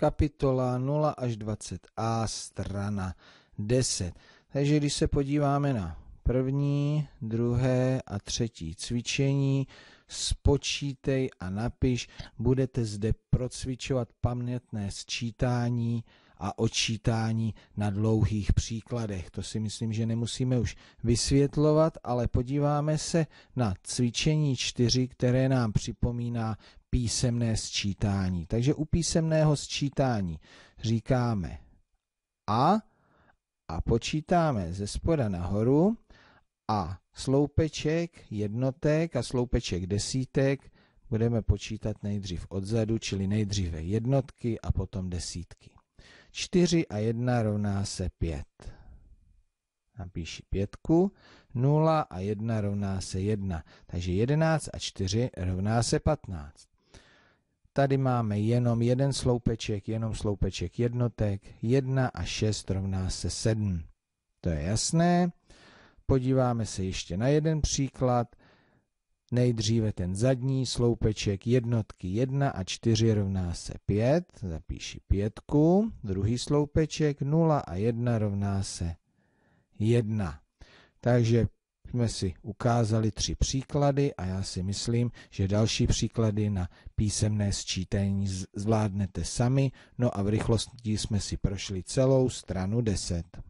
kapitola 0 až 20a, strana 10. Takže když se podíváme na první, druhé a třetí cvičení, spočítej a napiš, budete zde procvičovat pamětné sčítání a odčítání na dlouhých příkladech. To si myslím, že nemusíme už vysvětlovat, ale podíváme se na cvičení čtyři, které nám připomíná písemné sčítání. Takže u písemného sčítání říkáme a a počítáme ze spoda nahoru a sloupeček jednotek a sloupeček desítek budeme počítat nejdřív odzadu, čili nejdříve jednotky a potom desítky. 4 a 1 rovná se 5. Napíši pětku. 0 a 1 rovná se 1. Takže 11 a 4 rovná se 15. Tady máme jenom jeden sloupeček, jenom sloupeček jednotek. 1 a 6 rovná se 7. To je jasné. Podíváme se ještě na jeden příklad. Nejdříve ten zadní sloupeček jednotky 1 a 4 rovná se 5, zapíši 5. Druhý sloupeček 0 a 1 rovná se 1. Takže jsme si ukázali tři příklady a já si myslím, že další příklady na písemné sčítání zvládnete sami. No a v rychlosti jsme si prošli celou stranu 10.